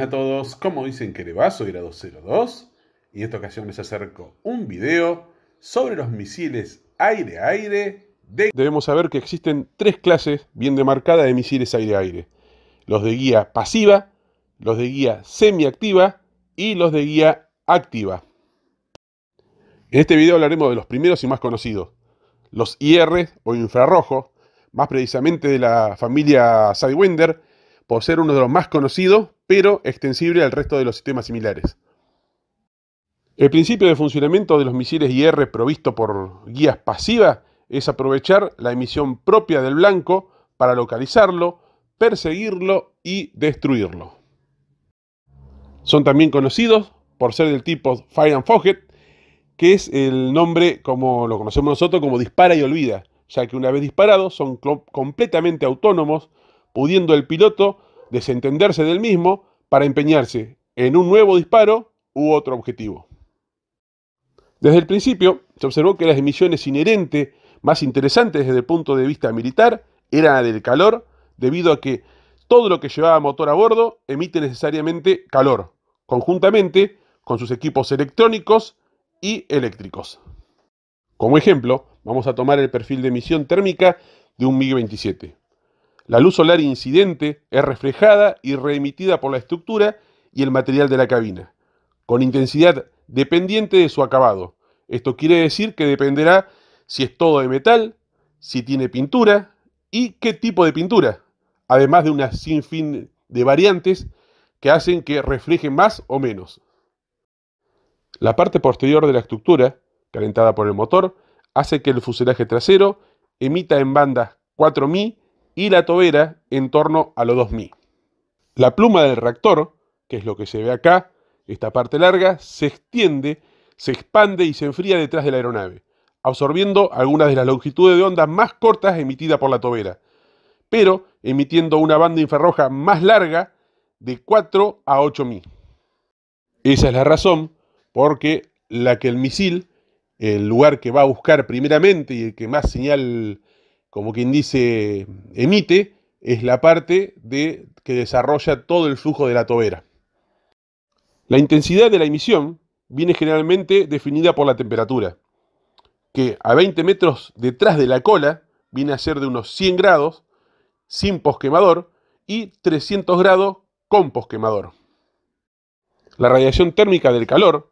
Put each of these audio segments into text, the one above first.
a todos, como dicen que le va, soy grado 02 y en esta ocasión les acerco un video sobre los misiles aire-aire de... Debemos saber que existen tres clases bien demarcadas de misiles aire-aire. Los de guía pasiva, los de guía semiactiva y los de guía activa. En este video hablaremos de los primeros y más conocidos, los IR o infrarrojos, más precisamente de la familia Sidewinder, por ser uno de los más conocidos, pero extensible al resto de los sistemas similares. El principio de funcionamiento de los misiles IR provisto por guías pasivas es aprovechar la emisión propia del blanco para localizarlo, perseguirlo y destruirlo. Son también conocidos por ser del tipo Fire and Forget, que es el nombre como lo conocemos nosotros como dispara y olvida, ya que una vez disparados son completamente autónomos, pudiendo el piloto desentenderse del mismo para empeñarse en un nuevo disparo u otro objetivo. Desde el principio se observó que las emisiones inherentes más interesantes desde el punto de vista militar eran la del calor, debido a que todo lo que llevaba motor a bordo emite necesariamente calor, conjuntamente con sus equipos electrónicos y eléctricos. Como ejemplo, vamos a tomar el perfil de emisión térmica de un MiG-27. La luz solar incidente es reflejada y reemitida por la estructura y el material de la cabina, con intensidad dependiente de su acabado. Esto quiere decir que dependerá si es todo de metal, si tiene pintura y qué tipo de pintura, además de una sinfín de variantes que hacen que refleje más o menos. La parte posterior de la estructura, calentada por el motor, hace que el fuselaje trasero emita en bandas 4.000 y la tobera en torno a los 2000. La pluma del reactor, que es lo que se ve acá, esta parte larga, se extiende, se expande y se enfría detrás de la aeronave, absorbiendo algunas de las longitudes de onda más cortas emitidas por la tobera, pero emitiendo una banda infrarroja más larga de 4 a 8000. Esa es la razón porque la que el misil, el lugar que va a buscar primeramente y el que más señal como quien dice, emite, es la parte de, que desarrolla todo el flujo de la tobera. La intensidad de la emisión viene generalmente definida por la temperatura, que a 20 metros detrás de la cola viene a ser de unos 100 grados sin posquemador y 300 grados con posquemador. La radiación térmica del calor,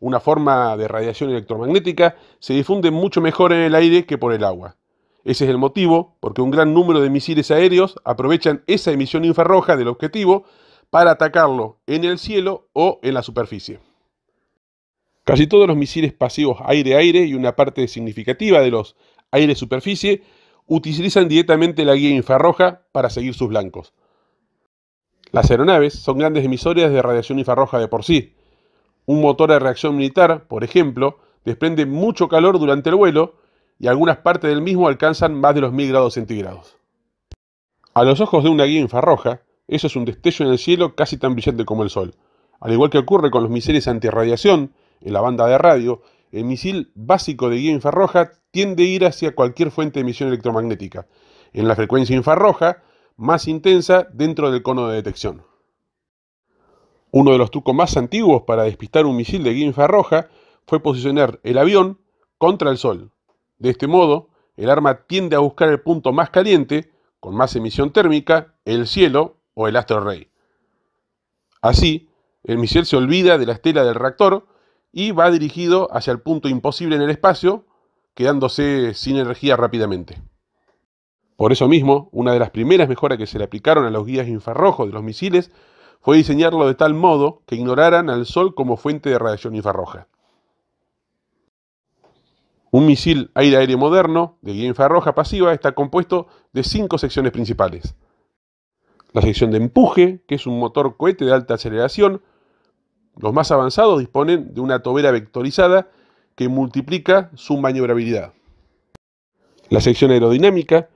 una forma de radiación electromagnética, se difunde mucho mejor en el aire que por el agua ese es el motivo, porque un gran número de misiles aéreos aprovechan esa emisión infrarroja del objetivo para atacarlo en el cielo o en la superficie. Casi todos los misiles pasivos aire-aire y una parte significativa de los aire-superficie utilizan directamente la guía infrarroja para seguir sus blancos. Las aeronaves son grandes emisoras de radiación infrarroja de por sí. Un motor de reacción militar, por ejemplo, desprende mucho calor durante el vuelo y algunas partes del mismo alcanzan más de los 1000 grados centígrados. A los ojos de una guía infrarroja, eso es un destello en el cielo casi tan brillante como el sol. Al igual que ocurre con los misiles antirradiación, en la banda de radio, el misil básico de guía infrarroja tiende a ir hacia cualquier fuente de emisión electromagnética, en la frecuencia infrarroja más intensa dentro del cono de detección. Uno de los trucos más antiguos para despistar un misil de guía infrarroja fue posicionar el avión contra el sol, de este modo, el arma tiende a buscar el punto más caliente, con más emisión térmica, el cielo o el astro rey. Así, el misil se olvida de la estela del reactor y va dirigido hacia el punto imposible en el espacio, quedándose sin energía rápidamente. Por eso mismo, una de las primeras mejoras que se le aplicaron a los guías infrarrojos de los misiles fue diseñarlo de tal modo que ignoraran al Sol como fuente de radiación infrarroja. Un misil aire-aire moderno de guía infrarroja pasiva está compuesto de cinco secciones principales. La sección de empuje, que es un motor cohete de alta aceleración. Los más avanzados disponen de una tobera vectorizada que multiplica su maniobrabilidad. La sección aerodinámica,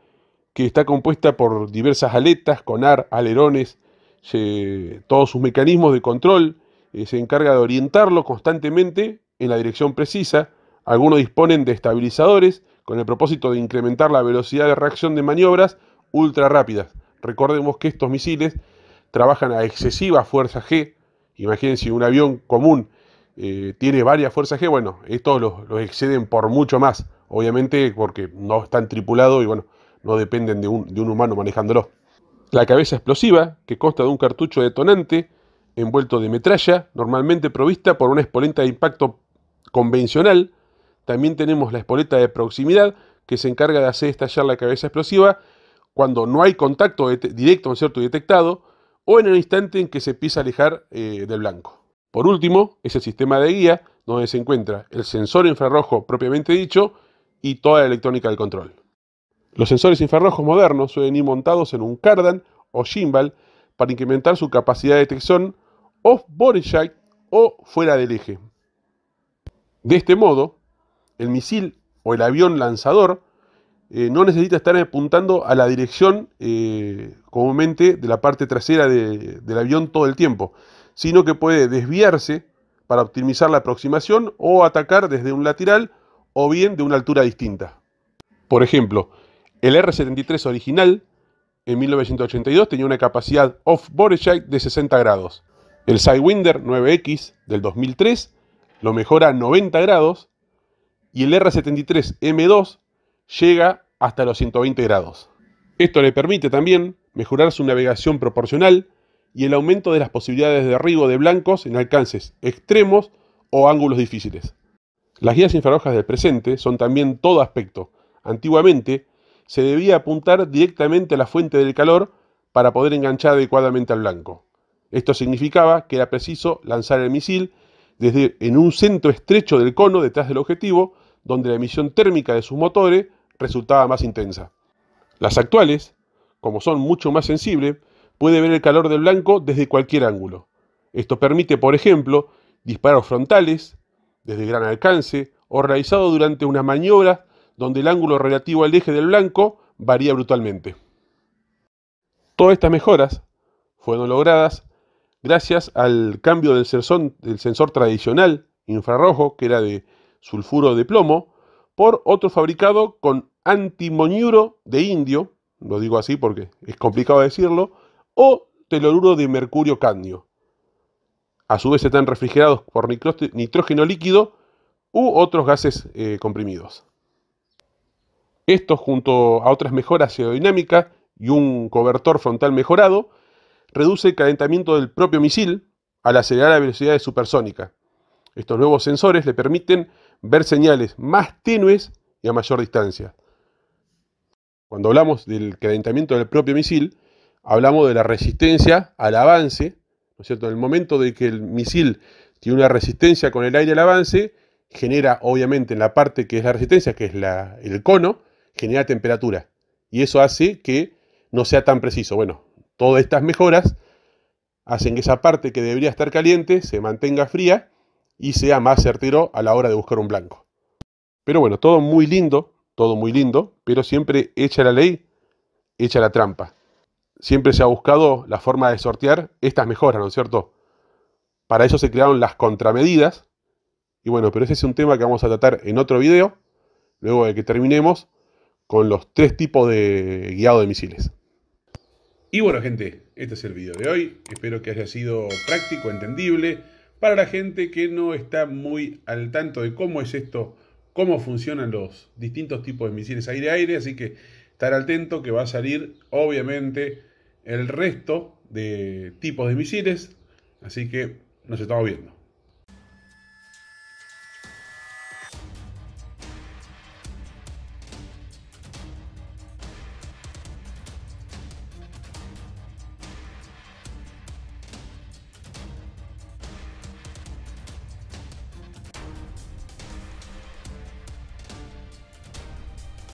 que está compuesta por diversas aletas, conar, alerones, eh, todos sus mecanismos de control, eh, se encarga de orientarlo constantemente en la dirección precisa algunos disponen de estabilizadores con el propósito de incrementar la velocidad de reacción de maniobras ultra rápidas. Recordemos que estos misiles trabajan a excesiva fuerza G. Imagínense, un avión común eh, tiene varias fuerzas G, bueno, estos los, exceden por mucho más, obviamente porque no están tripulados y bueno, no dependen de un, de un humano manejándolo. La cabeza explosiva, que consta de un cartucho detonante envuelto de metralla, normalmente provista por una espolenta de impacto convencional, también tenemos la espoleta de proximidad, que se encarga de hacer estallar la cabeza explosiva cuando no hay contacto directo, en cierto?, detectado, o en el instante en que se empieza a alejar eh, del blanco. Por último, es el sistema de guía, donde se encuentra el sensor infrarrojo propiamente dicho y toda la electrónica del control. Los sensores infrarrojos modernos suelen ir montados en un cardan o gimbal para incrementar su capacidad de detección off-body o fuera del eje. De este modo, el misil o el avión lanzador eh, no necesita estar apuntando a la dirección eh, comúnmente de la parte trasera del avión todo el tiempo, sino que puede desviarse para optimizar la aproximación o atacar desde un lateral o bien de una altura distinta. Por ejemplo, el R-73 original en 1982 tenía una capacidad off boresight de 60 grados. El Sidewinder 9X del 2003 lo mejora a 90 grados y el R73M2 llega hasta los 120 grados. Esto le permite también mejorar su navegación proporcional y el aumento de las posibilidades de arribo de blancos en alcances extremos o ángulos difíciles. Las guías infrarrojas del presente son también todo aspecto. Antiguamente se debía apuntar directamente a la fuente del calor para poder enganchar adecuadamente al blanco. Esto significaba que era preciso lanzar el misil desde, en un centro estrecho del cono detrás del objetivo, donde la emisión térmica de sus motores resultaba más intensa. Las actuales, como son mucho más sensibles, puede ver el calor del blanco desde cualquier ángulo. Esto permite, por ejemplo, disparos frontales, desde gran alcance, o realizado durante una maniobra donde el ángulo relativo al eje del blanco varía brutalmente. Todas estas mejoras fueron logradas gracias al cambio del sensor, tradicional infrarrojo, que era de sulfuro de plomo, por otro fabricado con antimoniuro de indio, lo digo así porque es complicado decirlo, o teloruro de mercurio cadmio. A su vez están refrigerados por nitrógeno líquido u otros gases eh, comprimidos. Estos junto a otras mejoras aerodinámicas y un cobertor frontal mejorado reduce el calentamiento del propio misil al acelerar velocidad de supersónica. Estos nuevos sensores le permiten ver señales más tenues y a mayor distancia. Cuando hablamos del calentamiento del propio misil, hablamos de la resistencia al avance, ¿no es cierto? En el momento de que el misil tiene una resistencia con el aire al avance, genera obviamente en la parte que es la resistencia, que es la, el cono, genera temperatura. Y eso hace que no sea tan preciso. Bueno, Todas estas mejoras hacen que esa parte que debería estar caliente se mantenga fría y sea más certero a la hora de buscar un blanco. Pero bueno, todo muy lindo, todo muy lindo, pero siempre hecha la ley, hecha la trampa. Siempre se ha buscado la forma de sortear estas mejoras, ¿no es cierto? Para eso se crearon las contramedidas. Y bueno, pero ese es un tema que vamos a tratar en otro video, luego de que terminemos con los tres tipos de guiado de misiles. Y bueno gente, este es el video de hoy. Espero que haya sido práctico, entendible, para la gente que no está muy al tanto de cómo es esto, cómo funcionan los distintos tipos de misiles aire-aire. Así que estar atento que va a salir, obviamente, el resto de tipos de misiles. Así que nos estamos viendo.